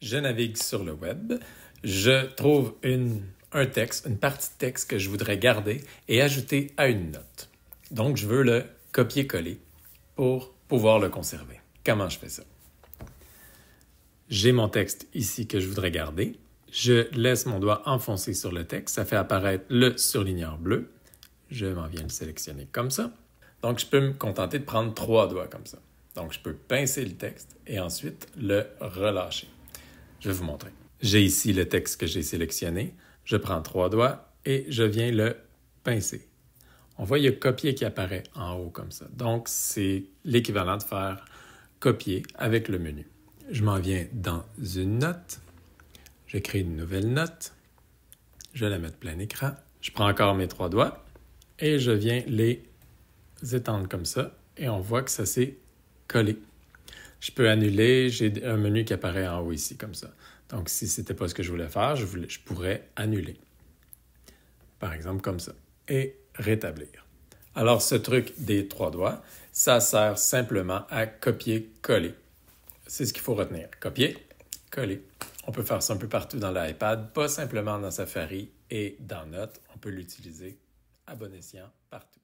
je navigue sur le web, je trouve un texte, une partie de texte que je voudrais garder et ajouter à une note. Donc, je veux le copier-coller pour pouvoir le conserver. Comment je fais ça? J'ai mon texte ici que je voudrais garder. Je laisse mon doigt enfoncé sur le texte. Ça fait apparaître le surligneur bleu. Je m'en viens le sélectionner comme ça. Donc, je peux me contenter de prendre trois doigts comme ça. Donc, je peux pincer le texte et ensuite le relâcher. Je vais vous montrer. J'ai ici le texte que j'ai sélectionné. Je prends trois doigts et je viens le pincer. On voit il y a copier qui apparaît en haut comme ça. Donc, c'est l'équivalent de faire copier avec le menu. Je m'en viens dans une note. Je crée une nouvelle note. Je la mets plein écran. Je prends encore mes trois doigts et je viens les étendre comme ça et on voit que ça s'est collé je peux annuler, j'ai un menu qui apparaît en haut ici, comme ça. Donc, si ce n'était pas ce que je voulais faire, je, pourrais annuler. Par exemple, comme ça. Et rétablir. Alors, ce truc des trois doigts, ça sert simplement à copier-coller. C'est ce qu'il faut retenir. Copier, coller. On peut faire ça un peu partout dans l'iPad, pas simplement dans Safari et dans Notes. On peut l'utiliser à bon escient partout.